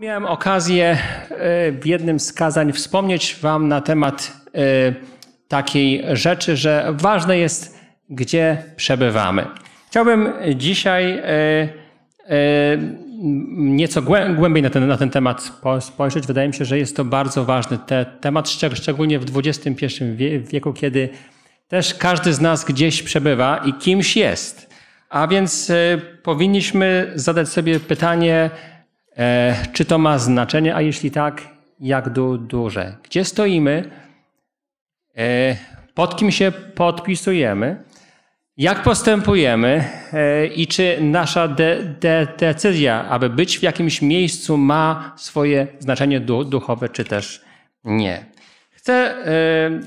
Miałem okazję e, w jednym z kazań wspomnieć Wam na temat e, takiej rzeczy, że ważne jest, gdzie przebywamy. Chciałbym dzisiaj e, nieco głębiej na ten, na ten temat spojrzeć. Wydaje mi się, że jest to bardzo ważny te, temat, szczególnie w XXI wieku, kiedy też każdy z nas gdzieś przebywa i kimś jest. A więc powinniśmy zadać sobie pytanie, E, czy to ma znaczenie, a jeśli tak, jak du duże? Gdzie stoimy? E, pod kim się podpisujemy? Jak postępujemy e, i czy nasza de de decyzja, aby być w jakimś miejscu, ma swoje znaczenie du duchowe, czy też nie? Chcę,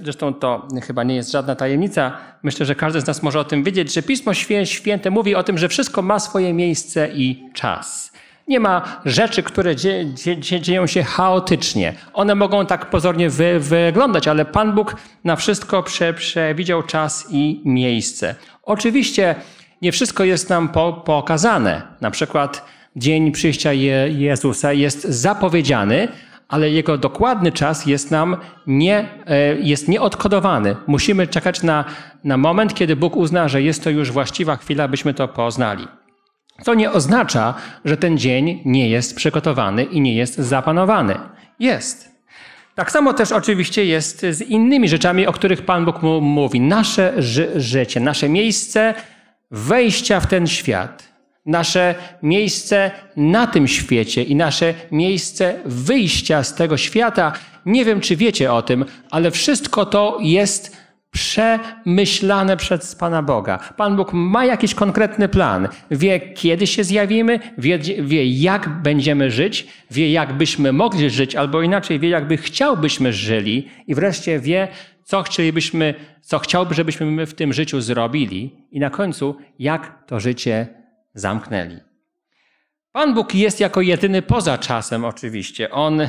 zresztą to chyba nie jest żadna tajemnica, myślę, że każdy z nas może o tym wiedzieć, że Pismo Święte mówi o tym, że wszystko ma swoje miejsce i czas. Nie ma rzeczy, które dzie, dzie, dzie, dzieją się chaotycznie. One mogą tak pozornie wy, wyglądać, ale Pan Bóg na wszystko prze, przewidział czas i miejsce. Oczywiście nie wszystko jest nam po, pokazane. Na przykład dzień przyjścia Je, Jezusa jest zapowiedziany, ale jego dokładny czas jest nam nie, e, jest nieodkodowany. Musimy czekać na, na moment, kiedy Bóg uzna, że jest to już właściwa chwila, byśmy to poznali. Co nie oznacza, że ten dzień nie jest przygotowany i nie jest zapanowany. Jest. Tak samo też oczywiście jest z innymi rzeczami, o których Pan Bóg mu mówi. Nasze ży życie, nasze miejsce wejścia w ten świat, nasze miejsce na tym świecie i nasze miejsce wyjścia z tego świata. Nie wiem, czy wiecie o tym, ale wszystko to jest przemyślane przez Pana Boga. Pan Bóg ma jakiś konkretny plan. Wie, kiedy się zjawimy, wie, wie, jak będziemy żyć, wie, jak byśmy mogli żyć, albo inaczej, wie, jakby chciałbyśmy żyli i wreszcie wie, co chcielibyśmy, co chciałby, żebyśmy w tym życiu zrobili i na końcu, jak to życie zamknęli. Pan Bóg jest jako jedyny poza czasem, oczywiście. On e,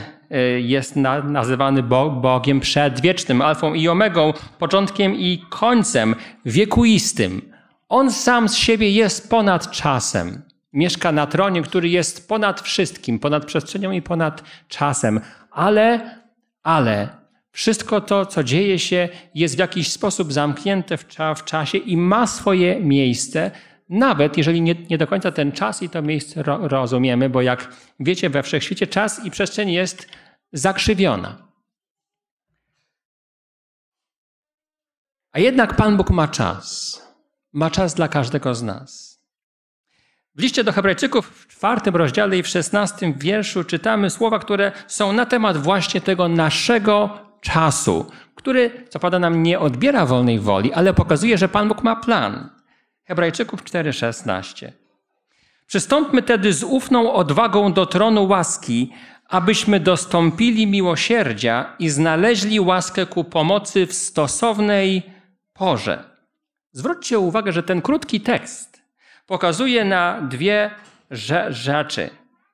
jest nazywany Bogiem przedwiecznym, alfą i omegą, początkiem i końcem, wiekuistym. On sam z siebie jest ponad czasem. Mieszka na tronie, który jest ponad wszystkim, ponad przestrzenią i ponad czasem. Ale, ale, wszystko to, co dzieje się, jest w jakiś sposób zamknięte w, czasie i ma swoje miejsce nawet jeżeli nie, nie, do końca ten czas i to miejsce ro, rozumiemy, bo jak wiecie, we wszechświecie czas i przestrzeń jest zakrzywiona. A jednak Pan Bóg ma czas. Ma czas dla każdego z nas. W liście do Hebrajczyków w czwartym rozdziale i w szesnastym wierszu czytamy słowa, które są na temat właśnie tego naszego czasu, który co pada nam nie odbiera wolnej woli, ale pokazuje, że Pan Bóg ma plan. Hebrajczyków 4:16. Przystąpmy tedy z ufną odwagą do tronu łaski, abyśmy dostąpili miłosierdzia i znaleźli łaskę ku pomocy w stosownej porze. Zwróćcie uwagę, że ten krótki tekst pokazuje na dwie rzeczy.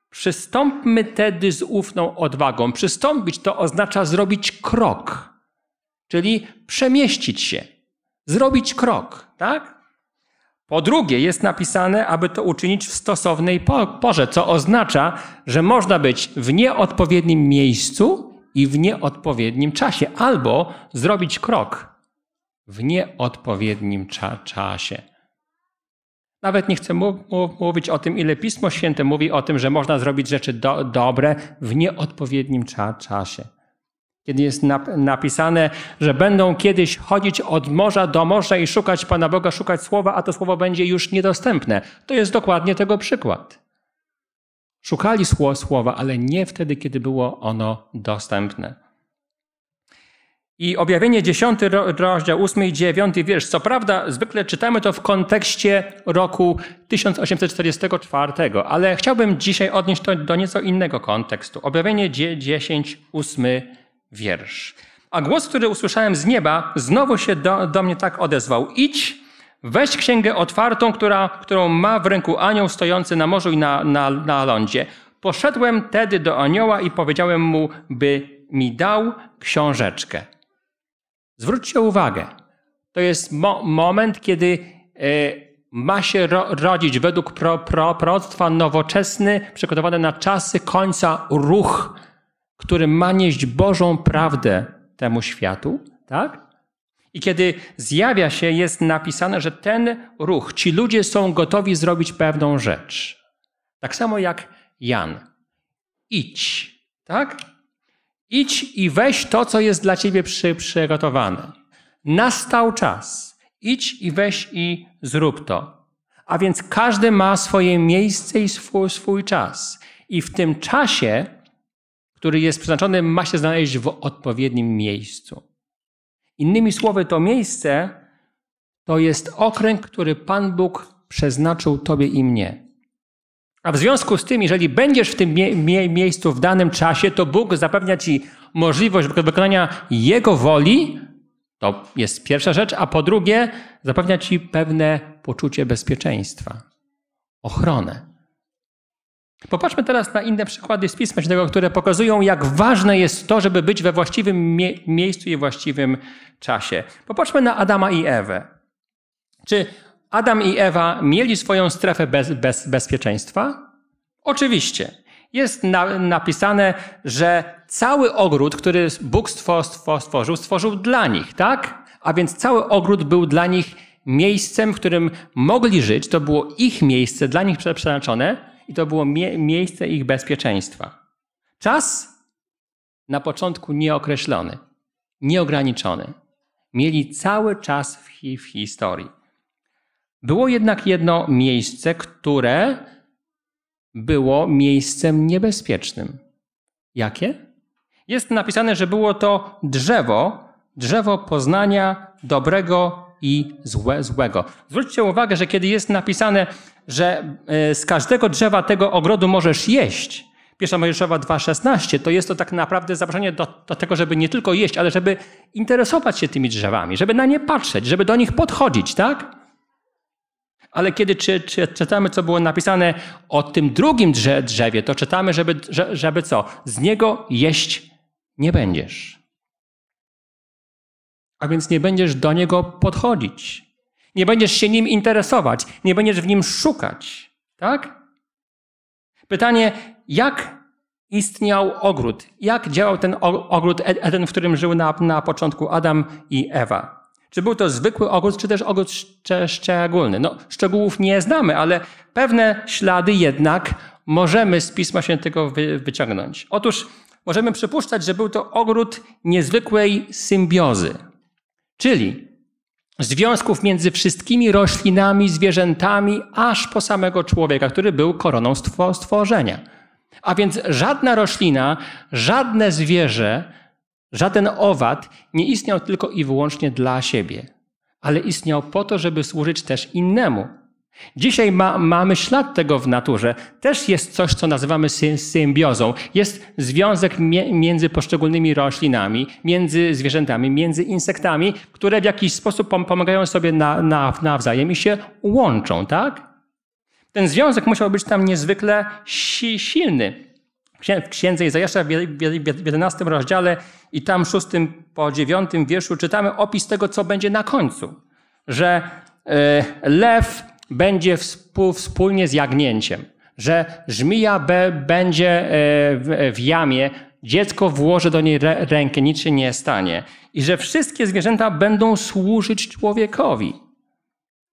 Przystąpmy tedy z ufną odwagą. Przystąpić to oznacza zrobić krok, czyli przemieścić się, zrobić krok, tak? Po drugie, jest napisane, aby to uczynić w stosownej porze, co oznacza, że można być w nieodpowiednim miejscu i w nieodpowiednim czasie, albo zrobić krok w nieodpowiednim cza czasie. Nawet nie chcę mówić o tym, ile Pismo Święte mówi o tym, że można zrobić rzeczy do dobre w nieodpowiednim cza czasie. Kiedy jest napisane, że będą kiedyś chodzić od morza do morza i szukać Pana Boga, szukać słowa, a to słowo będzie już niedostępne. To jest dokładnie tego przykład. Szukali słowa, ale nie wtedy, kiedy było ono dostępne. I objawienie 10, rozdział 8 i 9 wiersz. Co prawda, zwykle czytamy to w kontekście roku 1844, ale chciałbym dzisiaj odnieść to do nieco innego kontekstu. Objawienie 10, 8 wiersz. A głos, który usłyszałem z nieba, znowu się do, do mnie tak odezwał: Idź, weź księgę otwartą, która, którą ma w ręku anioł stojący na morzu i na, na, na lądzie. Poszedłem tedy do anioła i powiedziałem mu, by mi dał książeczkę. Zwróćcie uwagę, to jest mo moment, kiedy y, ma się ro rodzić według pro, pro, proroctwa nowoczesny, przygotowany na czasy końca ruch który ma nieść Bożą prawdę temu światu, tak? I kiedy zjawia się, jest napisane, że ten ruch, ci ludzie są gotowi zrobić pewną rzecz. Tak samo jak Jan. Idź, tak? Idź i weź to, co jest dla ciebie przy, przygotowane. Nastał czas. Idź i weź i zrób to. A więc każdy ma swoje miejsce i swój, swój czas. I w tym czasie który jest przeznaczony, ma się znaleźć w odpowiednim miejscu. Innymi słowy, to miejsce to jest okręg, który Pan Bóg przeznaczył Tobie i mnie. A w związku z tym, jeżeli będziesz w tym mie miejscu w danym czasie, to Bóg zapewnia Ci możliwość wykonania Jego woli. To jest pierwsza rzecz. A po drugie, zapewnia Ci pewne poczucie bezpieczeństwa, ochronę. Popatrzmy teraz na inne przykłady z Pisma Świętego, które pokazują, jak ważne jest to, żeby być we właściwym mie miejscu i właściwym czasie. Popatrzmy na Adama i Ewę. Czy Adam i Ewa mieli swoją strefę bez, bez bezpieczeństwa? Oczywiście. Jest na, napisane, że cały ogród, który Bóg stworzył, stworzył dla nich, tak? A więc cały ogród był dla nich miejscem, w którym mogli żyć. To było ich miejsce, dla nich przeznaczone i to było mie miejsce ich bezpieczeństwa. Czas na początku nieokreślony, nieograniczony. Mieli cały czas w, hi w historii. Było jednak jedno miejsce, które było miejscem niebezpiecznym. Jakie? Jest napisane, że było to drzewo, drzewo poznania dobrego i złe złego. Zwróćcie uwagę, że kiedy jest napisane, że e, z każdego drzewa tego ogrodu możesz jeść, Pierwsza Mojżeszowa 2,16, to jest to tak naprawdę zaproszenie do, do, tego, żeby nie tylko jeść, ale żeby interesować się tymi drzewami, żeby na nie patrzeć, żeby do nich podchodzić, tak? Ale kiedy czy, czy, czytamy, co było napisane o tym drugim drzewie, to czytamy, żeby, żeby co? Z niego jeść nie będziesz a więc nie będziesz do niego podchodzić. Nie będziesz się nim interesować, nie będziesz w nim szukać. Tak? Pytanie, jak istniał ogród? Jak działał ten ogród Eden, e, w którym żył na, na początku Adam i Ewa? Czy był to zwykły ogród, czy też ogród szczególny? No, szczegółów nie znamy, ale pewne ślady jednak możemy z Pisma Świętego wyciągnąć. Otóż możemy przypuszczać, że był to ogród niezwykłej symbiozy czyli związków między wszystkimi roślinami, zwierzętami, aż po samego człowieka, który był koroną stworzenia. A więc żadna roślina, żadne zwierzę, żaden owad nie istniał tylko i wyłącznie dla siebie, ale istniał po to, żeby służyć też innemu. Dzisiaj ma, mamy ślad tego w naturze. Też jest coś, co nazywamy symbiozą. Jest związek mie, między poszczególnymi roślinami, między zwierzętami, między insektami, które w jakiś sposób pomagają sobie na, na, nawzajem i się łączą, tak? Ten związek musiał być tam niezwykle si, silny. W Księdze Izajasza w 11 rozdziale i tam 6 po 9 wierszu czytamy opis tego, co będzie na końcu. Że y, lew będzie wspólnie z jagnięciem, że żmija będzie e, w, jamie, dziecko włoży do niej rękę, nic się nie stanie i że wszystkie zwierzęta będą służyć człowiekowi.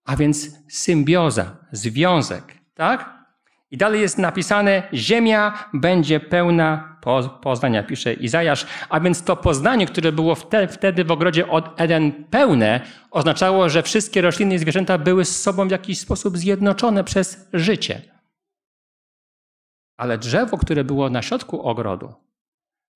A więc symbioza, związek, tak? I dalej jest napisane, ziemia będzie pełna poznania, pisze Izajasz. A więc to poznanie, które było wtedy w ogrodzie od Eden pełne, oznaczało, że wszystkie rośliny i zwierzęta były z sobą w jakiś sposób zjednoczone przez życie. Ale drzewo, które było na środku ogrodu,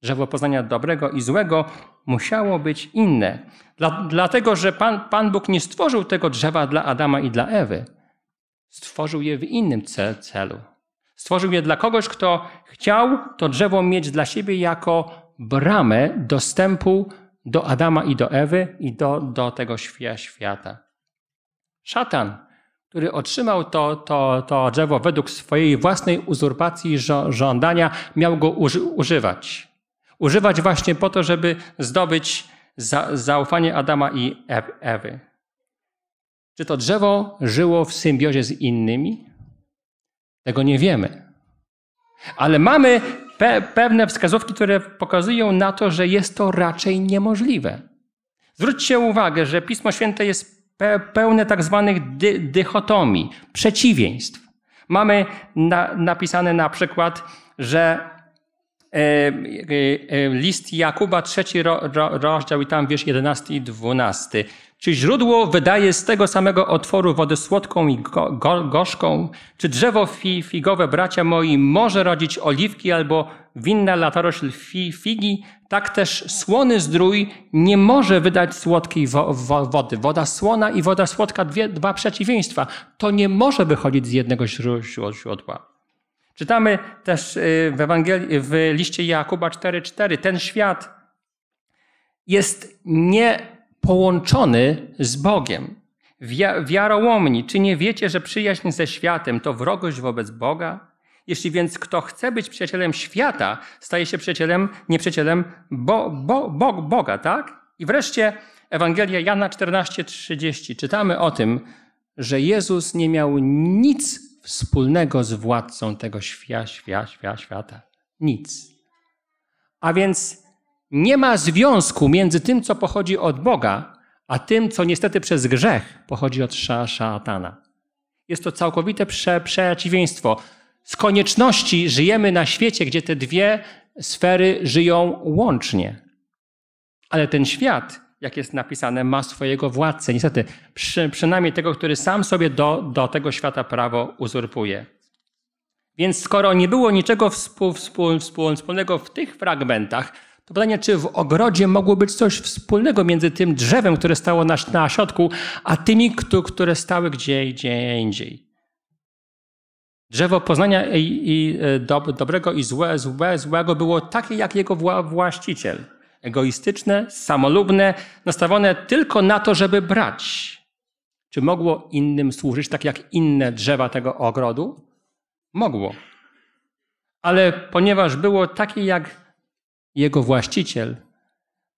drzewo poznania dobrego i złego, musiało być inne. Dla, dlatego, że Pan, Pan Bóg nie stworzył tego drzewa dla Adama i dla Ewy. Stworzył je w innym celu. Stworzył je dla kogoś, kto chciał to drzewo mieć dla siebie jako bramę dostępu do Adama i do Ewy i do, do tego świata. Szatan, który otrzymał to, to, to drzewo według swojej własnej uzurpacji żądania, miał go używać. Używać właśnie po to, żeby zdobyć za, zaufanie Adama i Ewy. Czy to drzewo żyło w symbiozie z innymi? Tego nie wiemy. Ale mamy pe pewne wskazówki, które pokazują na to, że jest to raczej niemożliwe. Zwróćcie uwagę, że Pismo Święte jest pe pełne tak zwanych dy dychotomii, przeciwieństw. Mamy na napisane na przykład, że e, e, e list Jakuba, trzeci ro ro rozdział i tam wiersz 11 i 12. Czy źródło wydaje z tego samego otworu wodę słodką i gorzką? Czy drzewo fi figowe, bracia moi, może rodzić oliwki albo winna latorośl fi figi? Tak też słony zdrój nie może wydać słodkiej wo wo wody. Woda słona i woda słodka, dwie, dwa przeciwieństwa. To nie może wychodzić z jednego źródła. Czytamy też y, w, Ewangelii, w liście Jakuba 4,4. Ten świat jest nie połączony z Bogiem. Wiarołomni, czy nie wiecie, że przyjaźń ze światem to wrogość wobec Boga? Jeśli więc kto chce być przyjacielem świata, staje się przyjacielem, nieprzyjacielem bo, bo, bo, Boga, tak? I wreszcie Ewangelia Jana 14:30. Czytamy o tym, że Jezus nie miał nic wspólnego z władcą tego świata, świata, świata. Nic. A więc nie ma związku między tym, co pochodzi od Boga, a tym, co niestety przez grzech pochodzi od szatana. Jest to całkowite prze, przeciwieństwo. Z konieczności żyjemy na świecie, gdzie te dwie sfery żyją łącznie. Ale ten świat, jak jest napisane, ma swojego władcę, niestety, przy, przynajmniej tego, który sam sobie do, do tego świata prawo uzurpuje. Więc skoro nie było niczego współ, współ, wspólnego w tych fragmentach, to pytanie, czy w ogrodzie mogło być coś wspólnego między tym drzewem, które stało na, na środku, a tymi, które stały gdzie, gdzie indziej. Drzewo poznania i, i e, dobrego i złe, złe, złego było takie jak jego wła, właściciel. Egoistyczne, samolubne, nastawione tylko na to, żeby brać. Czy mogło innym służyć tak jak inne drzewa tego ogrodu? Mogło. Ale ponieważ było takie jak jego właściciel,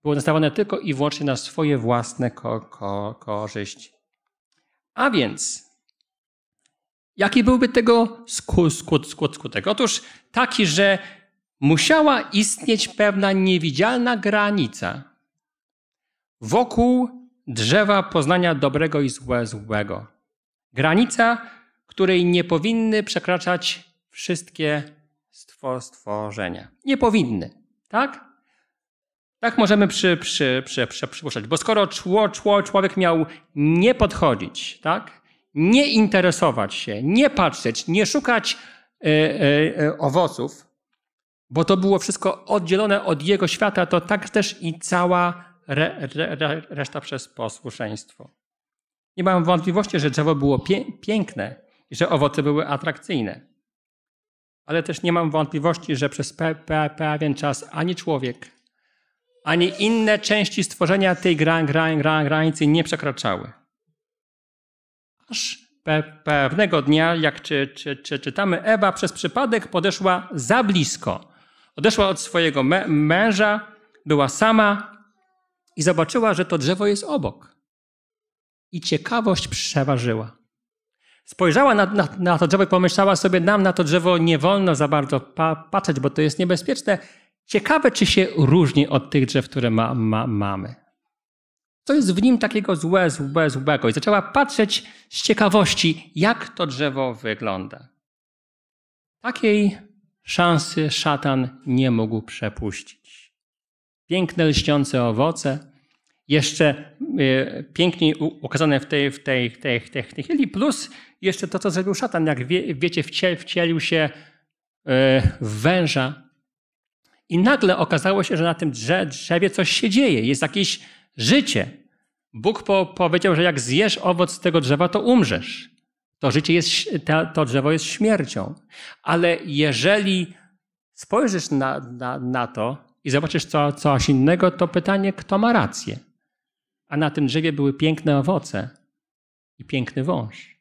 było nastawione tylko i wyłącznie na swoje własne ko- ko- korzyści. A więc, jaki byłby tego sku- skutek? Otóż taki, że musiała istnieć pewna niewidzialna granica wokół drzewa poznania dobrego i złe, złego. Granica, której nie powinny przekraczać wszystkie stwo- stworzenia. Nie powinny. Tak? Tak możemy przy, przy, przy, przy, przypuszczać. Bo skoro czło, czło, człowiek miał nie podchodzić, tak? nie interesować się, nie patrzeć, nie szukać y, y, y, owoców, bo to było wszystko oddzielone od jego świata, to tak też i cała re, re, re, reszta przez posłuszeństwo. Nie mam wątpliwości, że drzewo było pie, piękne i że owoce były atrakcyjne ale też nie mam wątpliwości, że przez pewien czas ani człowiek, ani inne części stworzenia tej gran, gran, gran, granicy nie przekraczały. Aż pewnego dnia, jak czy, czy, czy, czytamy, Ewa przez przypadek podeszła za blisko. Odeszła od swojego męża, była sama i zobaczyła, że to drzewo jest obok. I ciekawość przeważyła. Spojrzała na, na, na to drzewo i pomyślała sobie, nam na to drzewo nie wolno za bardzo pa patrzeć, bo to jest niebezpieczne. Ciekawe, czy się różni od tych drzew, które ma, ma, mamy. Co jest w nim takiego złe, złe, złego? I zaczęła patrzeć z ciekawości, jak to drzewo wygląda. Takiej szansy szatan nie mógł przepuścić. Piękne lśniące owoce, jeszcze e, piękniej ukazane w tej, w tej, w tej, tej, chwili, plus jeszcze to, co zrobił szatan, jak wie, wiecie, wcie, wcielił się e, w węża i nagle okazało się, że na tym drzewie coś się dzieje, jest jakieś życie. Bóg po, powiedział, że jak zjesz owoc tego drzewa, to umrzesz. To życie jest, to drzewo jest śmiercią. Ale jeżeli spojrzysz na, na, na to i zobaczysz co, coś innego, to pytanie, kto ma rację? a na tym drzewie były piękne owoce i piękny wąż.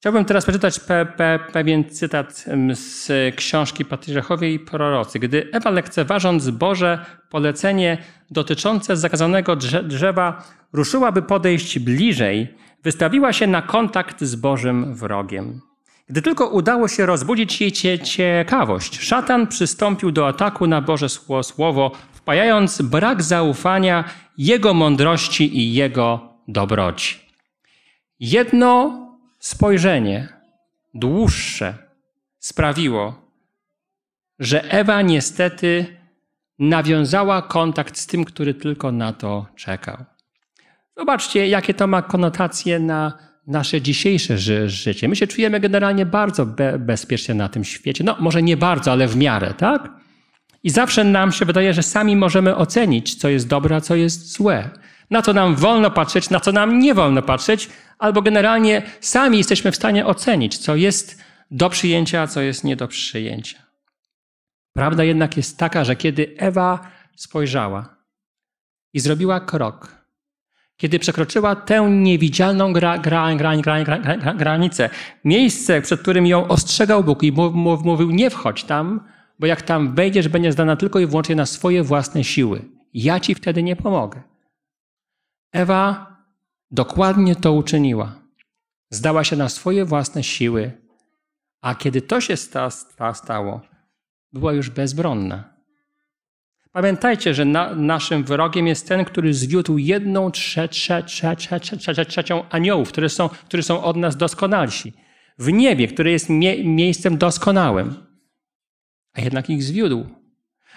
Chciałbym teraz przeczytać pe, pe, pewien cytat z książki Patriarchowie i prorocy. Gdy Ewa lekceważąc Boże polecenie dotyczące zakazanego drzewa, ruszyła by podejść bliżej, wystawiła się na kontakt z Bożym wrogiem. Gdy tylko udało się rozbudzić jej ciekawość, szatan przystąpił do ataku na Boże Słowo, wpajając brak zaufania jego mądrości i jego dobroci. Jedno spojrzenie, dłuższe, sprawiło, że Ewa niestety nawiązała kontakt z tym, który tylko na to czekał. Zobaczcie, jakie to ma konotacje na nasze dzisiejsze ży życie. My się czujemy generalnie bardzo be bezpiecznie na tym świecie. No, może nie bardzo, ale w miarę, tak? I zawsze nam się wydaje, że sami możemy ocenić, co jest dobre, a co jest złe. Na co nam wolno patrzeć, na co nam nie wolno patrzeć, albo generalnie sami jesteśmy w stanie ocenić, co jest do przyjęcia, a co jest nie do przyjęcia. Prawda jednak jest taka, że kiedy Ewa spojrzała i zrobiła krok, kiedy przekroczyła tę niewidzialną gra, gra, gra, gra, granicę, miejsce, przed którym ją ostrzegał Bóg i mówił: Nie wchodź tam, bo jak tam wejdziesz, będziesz zdana tylko i wyłącznie na swoje własne siły. Ja ci wtedy nie pomogę. Ewa dokładnie to uczyniła. Zdała się na swoje własne siły, a kiedy to się stało, była już bezbronna. Pamiętajcie, że na, naszym wrogiem jest ten, który zwiódł jedną trze, trze, trze, trze, trze, trze, trze, trzecią aniołów, które są, które są od nas doskonalsi. W niebie, które jest mie, miejscem doskonałym. A jednak ich zwiódł.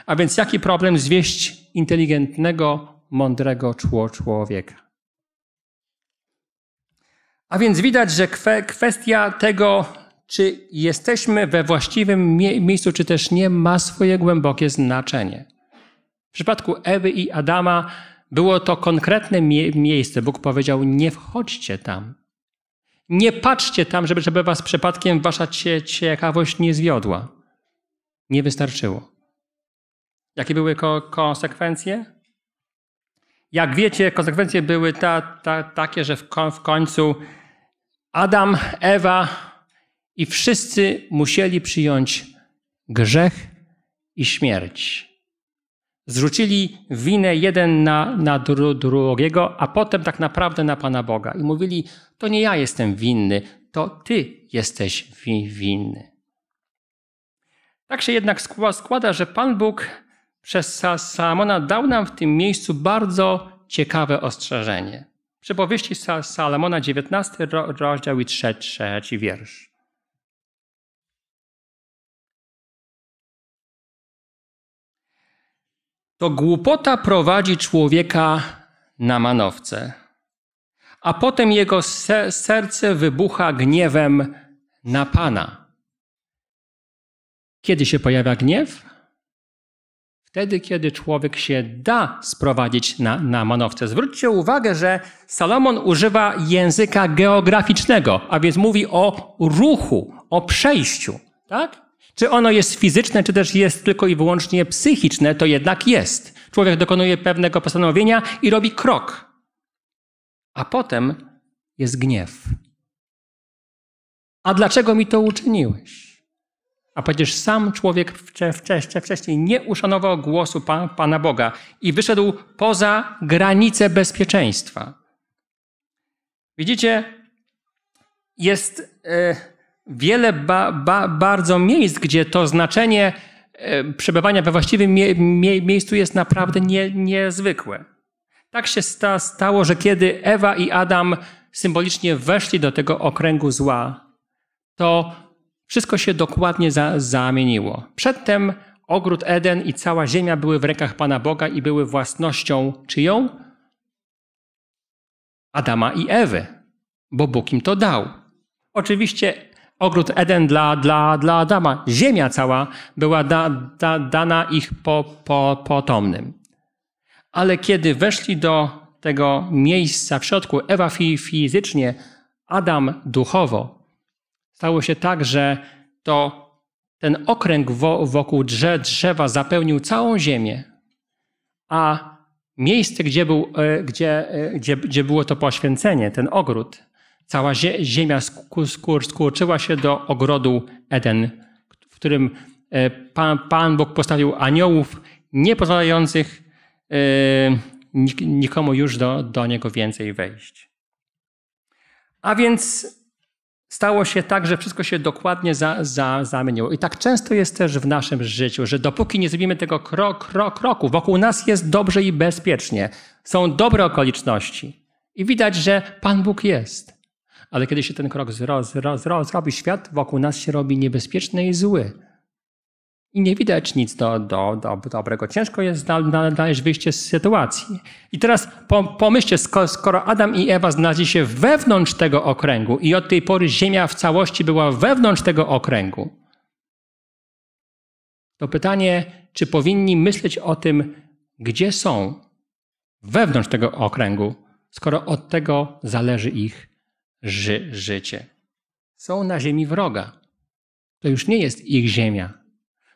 A więc jaki problem zwieść inteligentnego, mądrego człowieka? A więc widać, że kwe, kwestia tego, czy jesteśmy we właściwym mie, miejscu, czy też nie, ma swoje głębokie znaczenie. W przypadku Ewy i Adama było to konkretne mie miejsce. Bóg powiedział: Nie wchodźcie tam. Nie patrzcie tam, żeby, żeby was przypadkiem wasza ciekawość nie zwiodła. Nie wystarczyło. Jakie były ko konsekwencje? Jak wiecie, konsekwencje były ta, ta, takie, że w, w końcu Adam, Ewa i wszyscy musieli przyjąć grzech i śmierć. Zrzucili winę jeden na, na dru, drugiego, a potem tak naprawdę na Pana Boga. I mówili: To nie ja jestem winny, to Ty jesteś winny. Tak się jednak składa, że Pan Bóg przez Salomona dał nam w tym miejscu bardzo ciekawe ostrzeżenie. Przypowieści Salomona, 19 rozdział i 3, 3 wiersz. to głupota prowadzi człowieka na manowce, a potem jego serce wybucha gniewem na Pana. Kiedy się pojawia gniew? Wtedy, kiedy człowiek się da sprowadzić na, na manowce. Zwróćcie uwagę, że Salomon używa języka geograficznego, a więc mówi o ruchu, o przejściu. Tak? Czy ono jest fizyczne, czy też jest tylko i wyłącznie psychiczne, to jednak jest. Człowiek dokonuje pewnego postanowienia i robi krok. A potem jest gniew. A dlaczego mi to uczyniłeś? A przecież sam człowiek wcześniej nie uszanował głosu Pana Boga i wyszedł poza granice bezpieczeństwa. Widzicie, jest. E, wiele ba, ba, bardzo miejsc, gdzie to znaczenie e, przebywania we właściwym mie, mie, miejscu jest naprawdę nie, niezwykłe. Tak się sta, stało, że kiedy Ewa i Adam symbolicznie weszli do tego okręgu zła, to wszystko się dokładnie za, zamieniło. Przedtem ogród Eden i cała ziemia były w rękach Pana Boga i były własnością czyją? Adama i Ewy, bo Bóg im to dał. Oczywiście ogród Eden dla, dla, dla Adama, ziemia cała była da, da, dana ich po, po, potomnym. Ale kiedy weszli do tego miejsca w środku, Ewa fizycznie, Adam duchowo, stało się tak, że to ten okręg wokół drzewa zapełnił całą ziemię, a miejsce, gdzie, był, e, gdzie, e, gdzie, gdzie było to poświęcenie, ten ogród, cała ziemia skurczyła się do ogrodu Eden, w którym e, Pan, Pan Bóg postawił aniołów nie pozwalających e, nikomu już do, do niego więcej wejść. A więc stało się tak, że wszystko się dokładnie za, za, zamieniło. I tak często jest też w naszym życiu, że dopóki nie zrobimy tego krok, krok, kroku, wokół nas jest dobrze i bezpiecznie. Są dobre okoliczności. I widać, że Pan Bóg jest. Ale kiedy się ten krok zro, zro, zro, zrobi, świat wokół nas się robi niebezpieczny i zły. I nie widać nic do, do, do dobrego. Ciężko jest znaleźć wyjście z sytuacji. I teraz pomyślcie, skoro Adam i Ewa znaleźli się wewnątrz tego okręgu i od tej pory Ziemia w całości była wewnątrz tego okręgu, to pytanie, czy powinni myśleć o tym, gdzie są wewnątrz tego okręgu, skoro od tego zależy ich ży życie. Są na ziemi wroga. To już nie jest ich ziemia.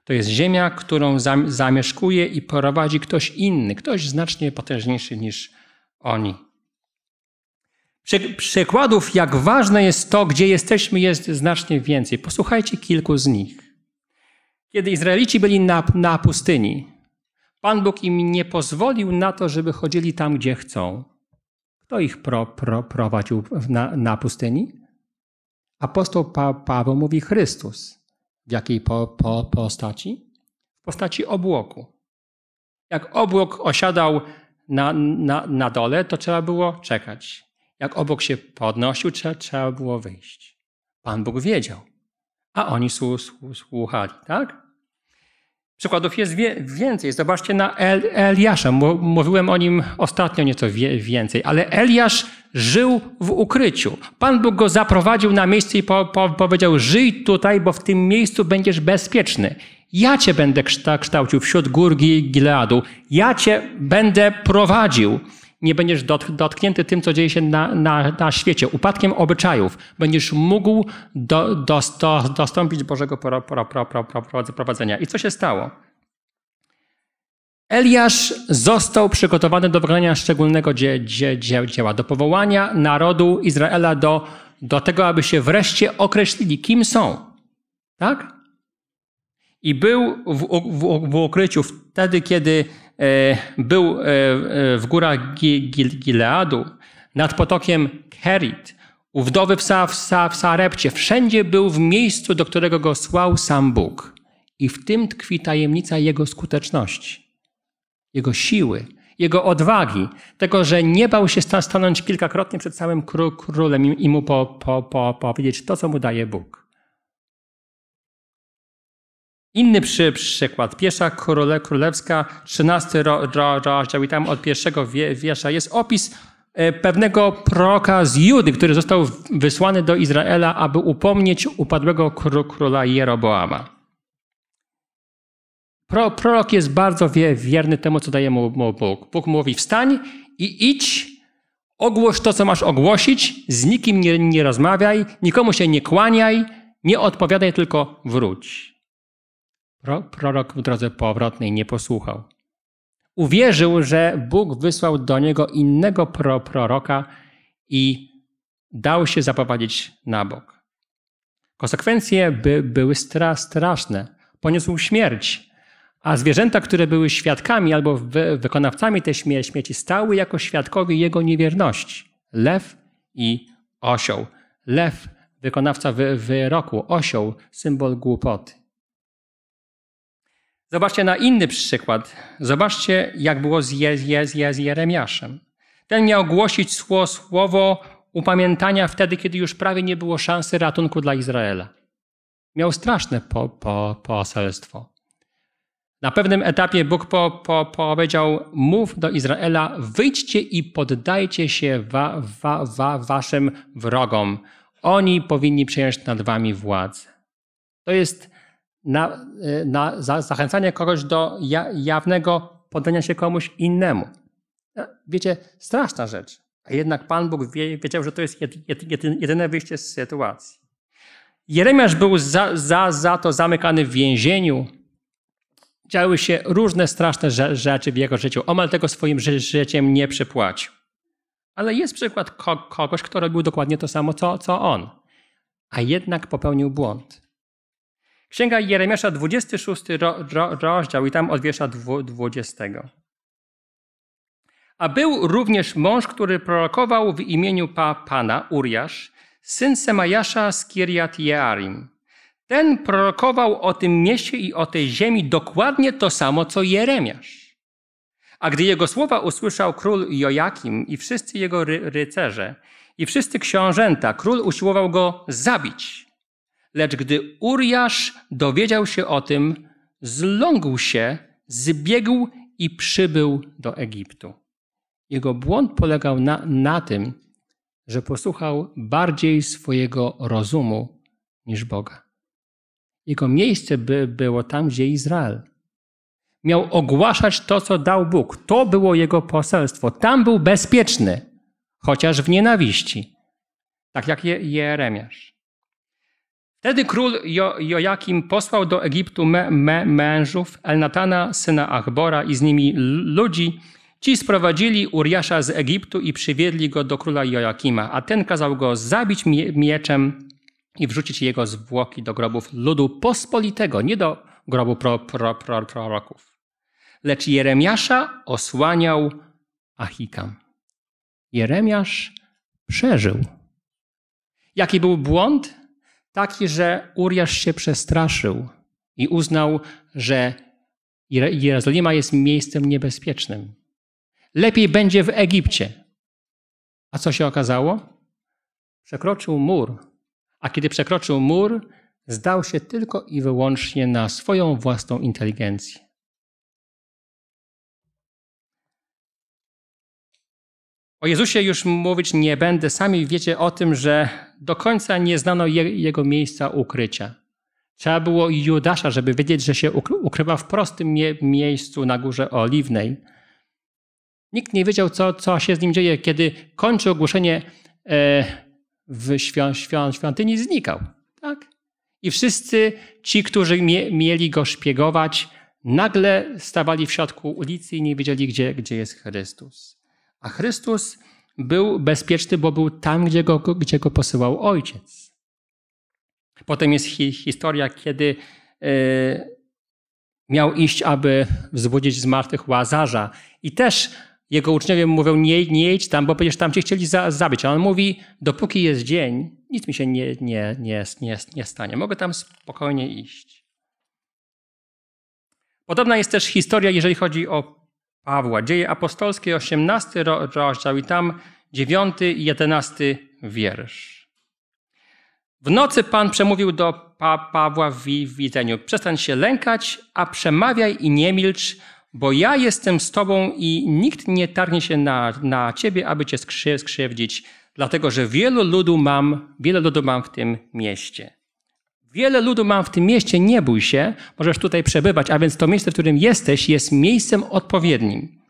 To jest ziemia, którą zam zamieszkuje i prowadzi ktoś inny, ktoś znacznie potężniejszy niż oni. Przy przykładów, jak ważne jest to, gdzie jesteśmy, jest znacznie więcej. Posłuchajcie kilku z nich. Kiedy Izraelici byli na, na pustyni, Pan Bóg im nie pozwolił na to, żeby chodzili tam, gdzie chcą. Kto ich pro, pro, prowadził na, na pustyni? Apostoł pa, Paweł mówi Chrystus. W jakiej po, po, postaci? W postaci obłoku. Jak obłok osiadał na, na, na dole, to trzeba było czekać. Jak obłok się podnosił, trzeba, trzeba było wyjść. Pan Bóg wiedział, a oni słuchali, tak? Przykładów jest wie, więcej. Zobaczcie na El, Eliasza. Mówiłem o nim ostatnio nieco wie, więcej, ale Eliasz żył w ukryciu. Pan Bóg go zaprowadził na miejsce i po, po, powiedział: Żyj tutaj, bo w tym miejscu będziesz bezpieczny. Ja cię będę kształcił wśród gór Gileadu. Ja cię będę prowadził nie będziesz dotknięty tym, co dzieje się na, na, na świecie, upadkiem obyczajów. Będziesz mógł do, do, do, dostąpić Bożego pro, pro, pro, prowadzenia. I co się stało? Eliasz został przygotowany do wykonania szczególnego dzie, dzie, dzie, dzieła, do powołania narodu Izraela do, do tego, aby się wreszcie określili, kim są. Tak? I był w, w, w ukryciu wtedy, kiedy E, był e, e, w górach Gileadu, nad potokiem Kerit, u wdowy w, Sa, w, Sa, w Sarepcie. Wszędzie był w miejscu, do którego go słał sam Bóg. I w tym tkwi tajemnica jego skuteczności, jego siły, jego odwagi, tego, że nie bał się stanąć kilkakrotnie przed samym królem i mu po, po, po, powiedzieć to, co mu daje Bóg. Inny przy, przykład, Piesza Króle, Królewska, 13 ro, rozdział i tam od pierwszego wiersza jest opis e, pewnego proroka z Judy, który został wysłany do Izraela, aby upomnieć upadłego króla Jeroboama. Pro, prorok jest bardzo wie, wierny temu, co daje mu, mu Bóg. Bóg mówi wstań i idź, ogłoś to, co masz ogłosić, z nikim nie, nie rozmawiaj, nikomu się nie kłaniaj, nie odpowiadaj, tylko wróć. Prorok w drodze powrotnej nie posłuchał. Uwierzył, że Bóg wysłał do niego innego proroka i dał się zaprowadzić na bok. Konsekwencje by były stra straszne. Poniósł śmierć, a zwierzęta, które były świadkami albo wy wykonawcami tej śmie śmieci, stały jako świadkowie jego niewierności. Lew i osioł. Lew, wykonawca wy wyroku, osioł, symbol głupoty. Zobaczcie na inny przykład. Zobaczcie, jak było z, Je, Je, Je, z Jeremiaszem. Ten miał głosić słowo, słowo upamiętania wtedy, kiedy już prawie nie było szansy ratunku dla Izraela. Miał straszne po, po, poselstwo. Na pewnym etapie Bóg po, po, powiedział: Mów do Izraela, wyjdźcie i poddajcie się wa, wa, wa, waszym wrogom. Oni powinni przejąć nad wami władzę. To jest na, e, na za, zachęcanie kogoś do ja, jawnego poddania się komuś innemu. E, wiecie, straszna rzecz. A jednak Pan Bóg wie, wiedział, że to jest jedyne wyjście z sytuacji. Jeremiasz był za, za, za to zamykany w więzieniu. Działy się różne straszne rzeczy w jego życiu. Omal tego swoim życiem nie przypłacił. Ale jest przykład kogoś, kto robił dokładnie to samo, co, co on. A jednak popełnił błąd. Księga Jeremiasza, 26 ro, ro, rozdział i tam od wiersza 20. A był również mąż, który prorokował w imieniu pa, Pana, Uriasz, syn Semajasza z Kirjat Jearim. Ten prorokował o tym mieście i o tej ziemi dokładnie to samo, co Jeremiasz. A gdy jego słowa usłyszał król Jojakim i wszyscy jego ry rycerze, i wszyscy książęta, król usiłował go zabić – Lecz gdy Uriasz dowiedział się o tym, zląkł się, zbiegł i przybył do Egiptu. Jego błąd polegał na, na tym, że posłuchał bardziej swojego rozumu niż Boga. Jego miejsce by było tam, gdzie Izrael. Miał ogłaszać to, co dał Bóg. To było jego poselstwo. Tam był bezpieczny, chociaż w nienawiści. Tak jak Jeremiasz. Wtedy król jo Joakim posłał do Egiptu me, me mężów Elnatana, syna Achbora i z nimi ludzi. Ci sprowadzili Uriasza z Egiptu i przywiedli go do króla Joakima, a ten kazał go zabić mie mieczem i wrzucić jego zwłoki do grobów ludu pospolitego, nie do grobu pro, pro, pro, proroków. Lecz Jeremiasza osłaniał Achikam. Jeremiasz przeżył. Jaki był błąd? taki, że Uriasz się przestraszył i uznał, że Jerozolima jest miejscem niebezpiecznym. Lepiej będzie w Egipcie. A co się okazało? Przekroczył mur, a kiedy przekroczył mur, zdał się tylko i wyłącznie na swoją własną inteligencję. O Jezusie już mówić nie będę, sami wiecie o tym, że do końca nie znano jego miejsca ukrycia. Trzeba było Judasza, żeby wiedzieć, że się ukrywa w prostym miejscu na Górze Oliwnej. Nikt nie wiedział, co, co się z nim dzieje, kiedy kończy ogłoszenie e, w świątyni, znikał. Tak? I wszyscy ci, którzy mieli go szpiegować, nagle stawali w środku ulicy i nie wiedzieli, gdzie, gdzie jest Chrystus. A Chrystus był bezpieczny, bo był tam, gdzie go, gdzie go posyłał ojciec. Potem jest hi historia, kiedy e, miał iść, aby wzbudzić z martwych łazarza. I też jego uczniowie mówią: nie, nie idź tam, bo przecież tam cię chcieli za, zabić. A on mówi: Dopóki jest dzień, nic mi się nie, nie, nie, nie, nie stanie. Mogę tam spokojnie iść. Podobna jest też historia, jeżeli chodzi o Pawła. Dzieje apostolskie, 18 rozdział i tam 9 i 11 wiersz. W nocy Pan przemówił do pa Pawła w widzeniu. Przestań się lękać, a przemawiaj i nie milcz, bo ja jestem z tobą i nikt nie targnie się na, na ciebie, aby cię skrzywdzić, dlatego że wielu ludu mam, wiele ludu mam w tym mieście. Wiele ludu mam w tym mieście, nie bój się, możesz tutaj przebywać, a więc to miejsce, w którym jesteś, jest miejscem odpowiednim.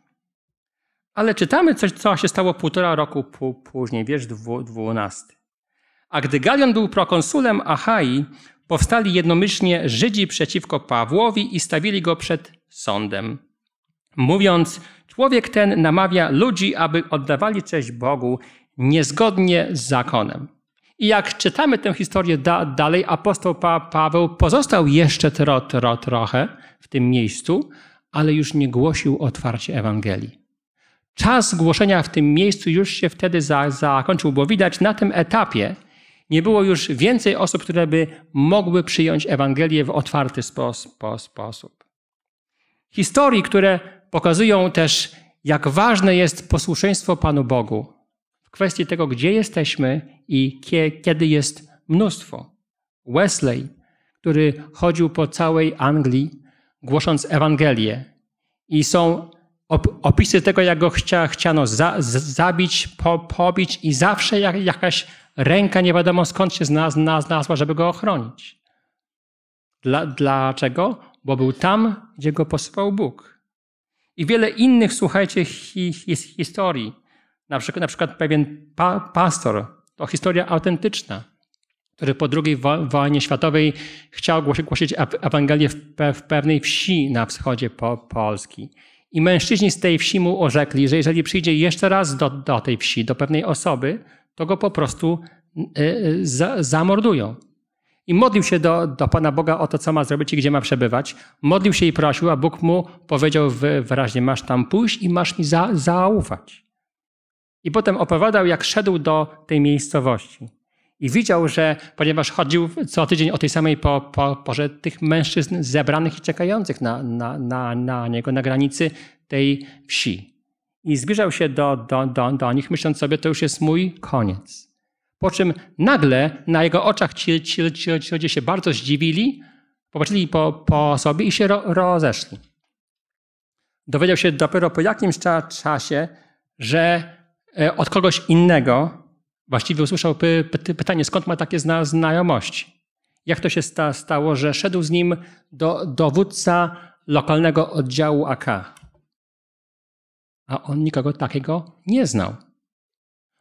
Ale czytamy coś, co się stało półtora roku później, wiesz, dwunasty. A gdy Galion był prokonsulem Achai, powstali jednomyślnie Żydzi przeciwko Pawłowi i stawili go przed sądem. Mówiąc, człowiek ten namawia ludzi, aby oddawali cześć Bogu niezgodnie z zakonem. I jak czytamy tę historię da, dalej, apostoł pa, Paweł pozostał jeszcze tro, tro, trochę w tym miejscu, ale już nie głosił otwarcie Ewangelii. Czas głoszenia w tym miejscu już się wtedy za, zakończył, bo widać na tym etapie nie było już więcej osób, które by mogły przyjąć Ewangelię w otwarty spo, spo, sposób. Historii, które pokazują też, jak ważne jest posłuszeństwo Panu Bogu, kwestii tego, gdzie jesteśmy i kiedy jest mnóstwo. Wesley, który chodził po całej Anglii, głosząc Ewangelię, i są opisy tego, jak go chcia, chciano za, zabić, po, pobić, i zawsze jak, jakaś ręka nie wiadomo skąd się znalazła, znalazła żeby go ochronić. Dla, dlaczego? Bo był tam, gdzie go posyłał Bóg. I wiele innych, słuchajcie, hi, historii. Na przykład, na przykład pewien pa, pastor, to historia autentyczna, który po II wojnie światowej chciał głosić, głosić Ewangelię w, w, pewnej wsi na wschodzie po, Polski. I mężczyźni z tej wsi mu orzekli, że jeżeli przyjdzie jeszcze raz do, do tej wsi, do pewnej osoby, to go po prostu y, y zamordują. I modlił się do, do Pana Boga o to, co ma zrobić i gdzie ma przebywać. Modlił się i prosił, a Bóg mu powiedział wyraźnie: Masz tam pójść i masz mi za, zaufać. I potem opowiadał, jak szedł do tej miejscowości. I widział, że ponieważ chodził co tydzień o tej samej po, po, porze tych mężczyzn zebranych i czekających na, na, na, na niego na granicy tej wsi. I zbliżał się do, do, do, do nich, myśląc sobie, to już jest mój koniec. Po czym nagle na jego oczach ci, ci, ci, ci ludzie się bardzo zdziwili, popatrzyli po, po sobie i się ro, rozeszli. Dowiedział się dopiero po jakimś czasie, że E, od kogoś innego właściwie usłyszał pytanie, skąd ma takie zna znajomości. Jak to się sta stało, że szedł z nim do dowódca lokalnego oddziału AK? A on nikogo takiego nie znał.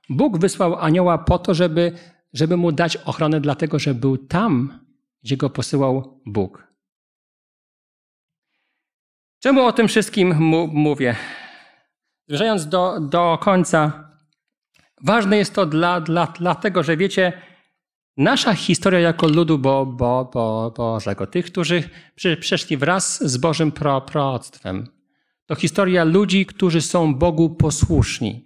Bóg wysłał anioła po to, żeby, żeby mu dać ochronę, dlatego że był tam, gdzie go posyłał Bóg. Czemu o tym wszystkim mówię? Zmierzając do, do końca, ważne jest to dla, dla, dlatego, że wiecie, nasza historia jako ludu bo, bo, bo, Bożego, tych, którzy przeszli wraz z Bożym pro, to historia ludzi, którzy są Bogu posłuszni,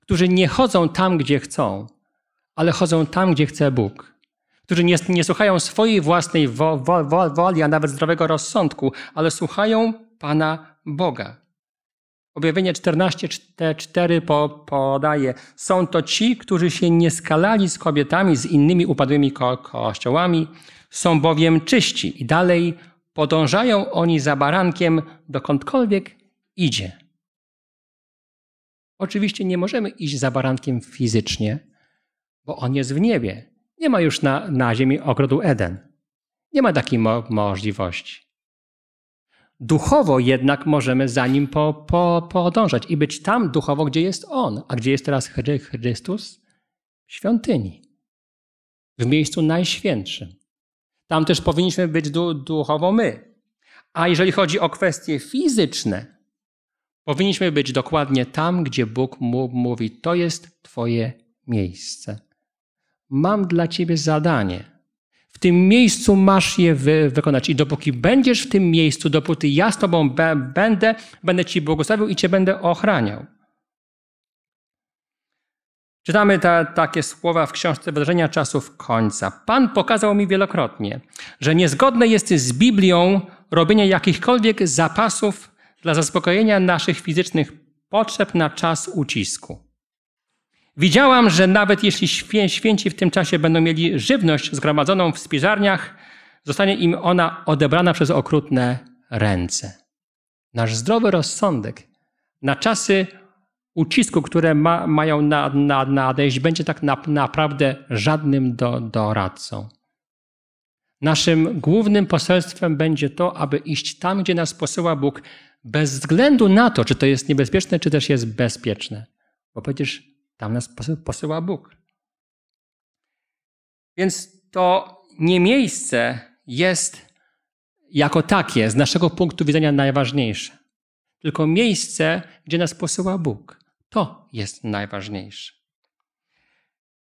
którzy nie chodzą tam, gdzie chcą, ale chodzą tam, gdzie chce Bóg którzy nie, nie, słuchają swojej własnej wo, wo, wo, woli, a nawet zdrowego rozsądku, ale słuchają Pana Boga. Objawienie 14.4 po, podaje, są to ci, którzy się nie skalali z kobietami, z innymi upadłymi ko kościołami, są bowiem czyści i dalej podążają oni za barankiem dokądkolwiek idzie. Oczywiście nie możemy iść za barankiem fizycznie, bo on jest w niebie. Nie ma już na, na ziemi ogrodu Eden. Nie ma takiej mo możliwości. Duchowo jednak możemy za nim po, po, podążać i być tam duchowo, gdzie jest on. A gdzie jest teraz Chrystus? W świątyni, w miejscu najświętszym. Tam też powinniśmy być du, duchowo my. A jeżeli chodzi o kwestie fizyczne, powinniśmy być dokładnie tam, gdzie Bóg mu, mówi: To jest Twoje miejsce. Mam dla Ciebie zadanie w tym miejscu masz je wy, wykonać. I dopóki będziesz w tym miejscu, dopóty ja z Tobą będę, będę Ci błogosławił i Cię będę ochraniał. Czytamy ta, takie słowa w książce Wydarzenia Czasów Końca. Pan pokazał mi wielokrotnie, że niezgodne jest z Biblią robienie jakichkolwiek zapasów dla zaspokojenia naszych fizycznych potrzeb na czas ucisku. Widziałam, że nawet jeśli święci w tym czasie będą mieli żywność zgromadzoną w spiżarniach, zostanie im ona odebrana przez okrutne ręce. Nasz zdrowy rozsądek na czasy ucisku, które ma, mają na, na, nadejść, będzie tak na, naprawdę żadnym do, doradcą. Naszym głównym poselstwem będzie to, aby iść tam, gdzie nas posyła Bóg, bez względu na to, czy to jest niebezpieczne, czy też jest bezpieczne. Bo przecież tam nas posyła Bóg. Więc to nie miejsce jest jako takie z naszego punktu widzenia najważniejsze, tylko miejsce, gdzie nas posyła Bóg. To jest najważniejsze.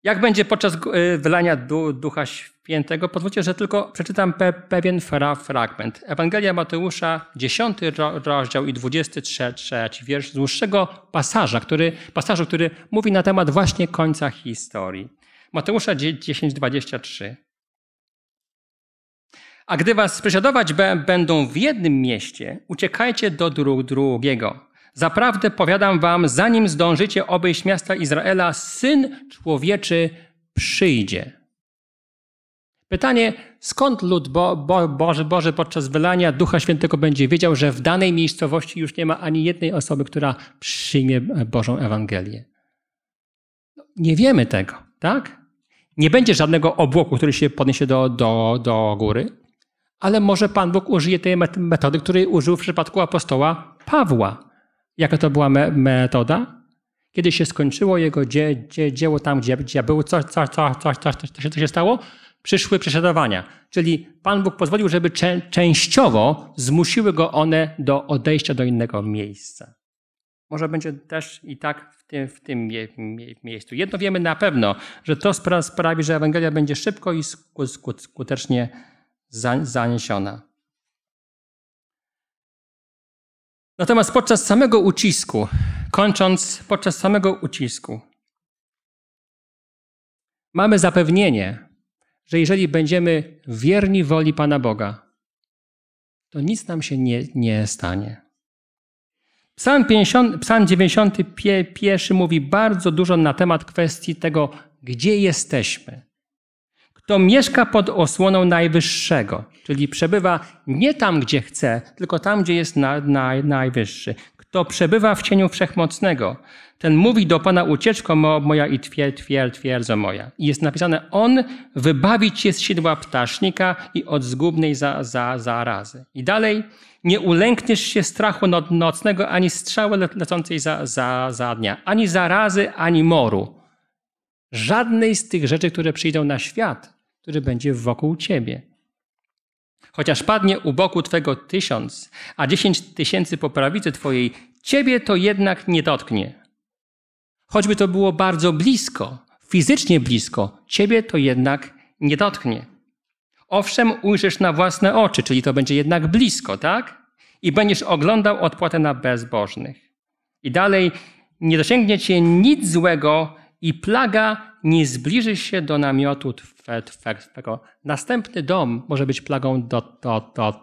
Jak będzie podczas y, wylania Ducha Świętego, pozwólcie, że tylko przeczytam pe pewien fra fragment. Ewangelia Mateusza, 10 rozdział i 23 wiersz z dłuższego pasaża, który, pasażu, który mówi na temat właśnie końca historii. Mateusza 10, 23. A gdy was prześladować będą w jednym mieście, uciekajcie do dru drugiego. Zaprawdę powiadam wam, zanim zdążycie obejść miasta Izraela, syn człowieczy przyjdzie. Pytanie, skąd lud Bo, Bo, Boży, Boży podczas wylania Ducha Świętego będzie wiedział, że w danej miejscowości już nie ma ani jednej osoby, która przyjmie Bożą Ewangelię? No, nie wiemy tego, tak? Nie będzie żadnego obłoku, który się podniesie do, do, do góry, ale może Pan Bóg użyje tej metody, której użył w przypadku apostoła Pawła jaka to była me metoda, kiedy się skończyło jego dzie, dzie, dzieło tam, gdzie, gdzie było, co, co, coś, coś, coś, coś, się, się stało, przyszły prześladowania. Czyli Pan Bóg pozwolił, żeby cze, częściowo zmusiły go one do odejścia do innego miejsca. Może będzie też i tak w tym, w tym mie, mie, miejscu. Jedno wiemy na pewno, że to spra sprawi, że Ewangelia będzie szybko i skutecznie zaniesiona. Natomiast podczas samego ucisku, kończąc podczas samego ucisku, mamy zapewnienie, że jeżeli będziemy wierni woli Pana Boga, to nic nam się nie, nie stanie. Psalm, 50, Psalm 91 mówi bardzo dużo na temat kwestii tego, gdzie jesteśmy kto mieszka pod osłoną Najwyższego, czyli przebywa nie tam, gdzie chce, tylko tam, gdzie jest na, na, najwyższy. Kto przebywa w cieniu Wszechmocnego, ten mówi do Pana ucieczko moja i twier, twier, twierdzo moja. I jest napisane, On wybawić jest sidła ptasznika i od zgubnej za, za, zarazy. I dalej, nie ulękniesz się strachu nocnego, ani strzały lecącej za, za, za dnia, ani zarazy, ani moru żadnej z tych rzeczy, które przyjdą na świat, który będzie wokół ciebie. Chociaż padnie u boku twego tysiąc, a dziesięć tysięcy po prawicy twojej, ciebie to jednak nie dotknie. Choćby to było bardzo blisko, fizycznie blisko, ciebie to jednak nie dotknie. Owszem, ujrzysz na własne oczy, czyli to będzie jednak blisko, tak? I będziesz oglądał odpłatę na bezbożnych. I dalej, nie dosięgnie cię nic złego, i plaga nie zbliży się do namiotu Twego. Następny dom może być plagą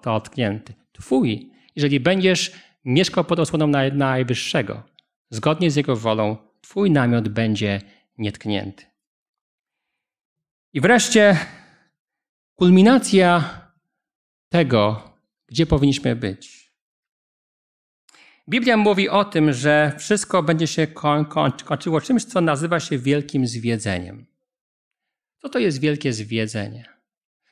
dotknięty. Twój, jeżeli będziesz mieszkał pod osłoną Najwyższego, zgodnie z Jego wolą, Twój namiot będzie nietknięty. I wreszcie kulminacja tego, gdzie powinniśmy być. Biblia mówi o tym, że wszystko będzie się kończyło czymś, co nazywa się wielkim zwiedzeniem. Co to jest wielkie zwiedzenie?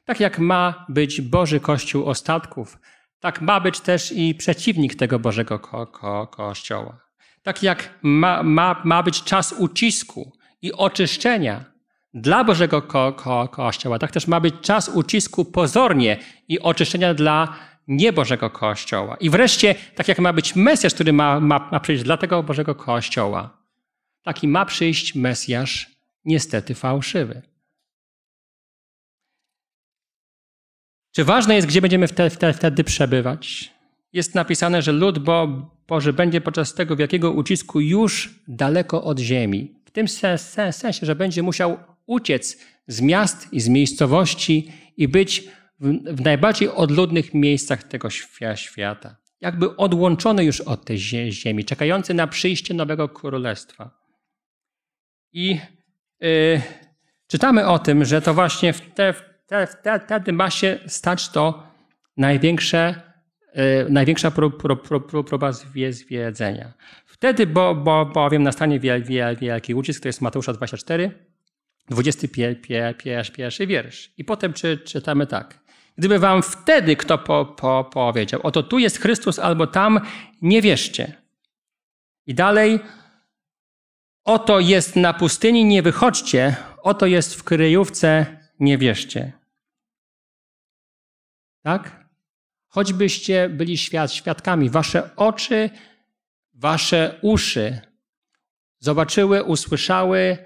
Tak jak ma być Boży Kościół ostatków, tak ma być też i przeciwnik tego Bożego ko ko Kościoła. Tak jak ma, ma, ma być czas ucisku i oczyszczenia dla Bożego ko ko Kościoła, tak też ma być czas ucisku pozornie i oczyszczenia dla nie Bożego Kościoła. I wreszcie, tak jak ma być Mesjasz, który ma, ma, ma przyjść dla tego Bożego Kościoła, taki ma przyjść Mesjasz niestety fałszywy. Czy ważne jest, gdzie będziemy wtedy, wtedy, wtedy przebywać? Jest napisane, że lud Bo, Boży będzie podczas tego wielkiego ucisku już daleko od ziemi. W tym sensie, że będzie musiał uciec z miast i z miejscowości i być w, najbardziej odludnych miejscach tego świata. Jakby odłączony już od tej ziemi, czekający na przyjście nowego królestwa. I y, czytamy o tym, że to właśnie wtedy te, ma się stać to największe, y, największa pró, pró, pró, próba zwiedzenia. Wtedy bo, bo, bowiem nastanie wiel, wiel, wielki ucisk, to jest Mateusza 24, 21 wiersz. I potem czy, czytamy tak. Gdyby wam wtedy kto po, po, powiedział, oto tu jest Chrystus albo tam, nie wierzcie. I dalej, oto jest na pustyni, nie wychodźcie, oto jest w kryjówce, nie wierzcie. Tak? Choćbyście byli świad, świadkami, wasze oczy, wasze uszy zobaczyły, usłyszały,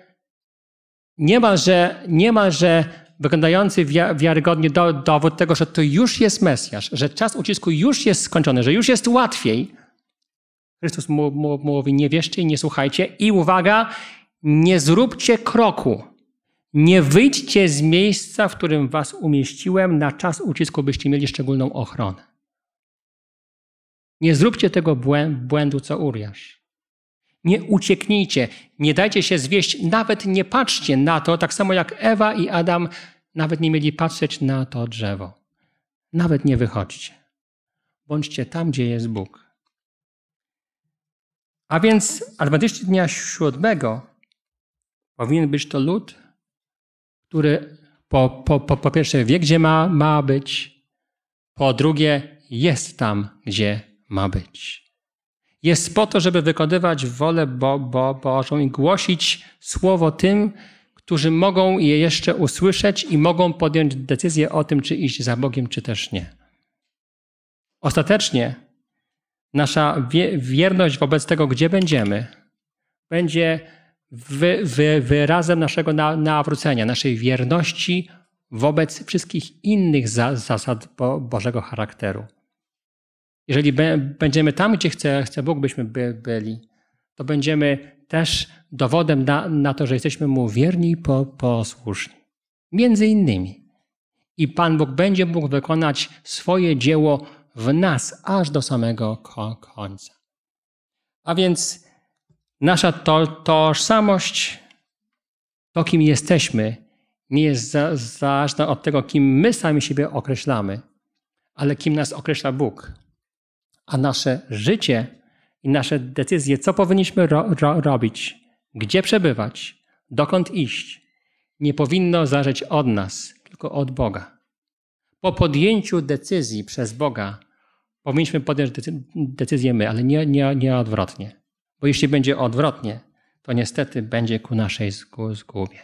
niemalże, niemalże wyglądający wiarygodnie do, dowód tego, że to już jest Mesjasz, że czas ucisku już jest skończony, że już jest łatwiej. Chrystus mu, mu, mówi, nie wierzcie i nie słuchajcie. I uwaga, nie zróbcie kroku. Nie wyjdźcie z miejsca, w którym was umieściłem, na czas ucisku byście mieli szczególną ochronę. Nie zróbcie tego błędu, co Uriasz. Nie ucieknijcie, nie dajcie się zwieść, nawet nie patrzcie na to, tak samo jak Ewa i Adam nawet nie mieli patrzeć na to drzewo. Nawet nie wychodźcie. Bądźcie tam, gdzie jest Bóg. A więc adwentyści dnia siódmego powinien być to lud, który po, po, po, po pierwsze wie, gdzie ma, ma być, po drugie jest tam, gdzie ma być jest po to, żeby wykonywać wolę Bo Bo Bożą i głosić słowo tym, którzy mogą je jeszcze usłyszeć i mogą podjąć decyzję o tym, czy iść za Bogiem, czy też nie. Ostatecznie nasza wierność wobec tego, gdzie będziemy, będzie wy, wy, wyrazem naszego na, nawrócenia, naszej wierności wobec wszystkich innych zasad Bożego charakteru. Jeżeli będziemy tam, gdzie chce, chce Bóg, byśmy byli, to będziemy też dowodem na, na to, że jesteśmy Mu wierni i po, posłuszni. Między innymi. I Pan Bóg będzie mógł wykonać swoje dzieło w nas aż do samego końca. A więc nasza to, tożsamość, to kim jesteśmy, nie jest za, zależna od tego, kim my sami siebie określamy, ale kim nas określa Bóg a nasze życie i nasze decyzje, co powinniśmy ro- ro- robić, gdzie przebywać, dokąd iść, nie powinno zależeć od nas, tylko od Boga. Po podjęciu decyzji przez Boga powinniśmy podjąć decyzję my, ale nie, nie, nie odwrotnie. Bo jeśli będzie odwrotnie, to niestety będzie ku naszej zgubie.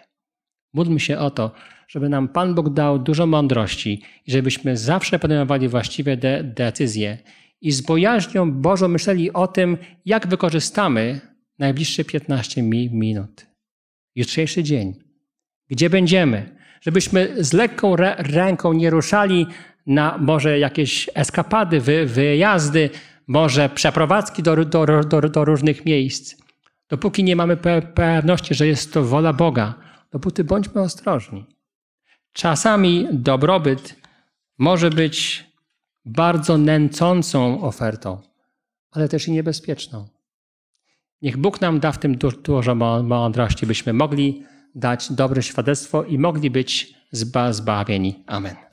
Módlmy się o to, żeby nam Pan Bóg dał dużo mądrości i żebyśmy zawsze podejmowali właściwe de- decyzje i z bojaźnią Bożą myśleli o tym, jak wykorzystamy najbliższe 15 minut, jutrzejszy dzień, gdzie będziemy, żebyśmy z lekką ręką nie ruszali na może jakieś eskapady, wy, wyjazdy, może przeprowadzki do, do, do, do różnych miejsc. Dopóki nie mamy pe pewności, że jest to wola Boga, dopóty bądźmy ostrożni. Czasami dobrobyt może być bardzo nęcącą ofertą, ale też i niebezpieczną. Niech Bóg nam da w tym dużo mądrości, byśmy mogli dać dobre świadectwo i mogli być zbawieni. Amen.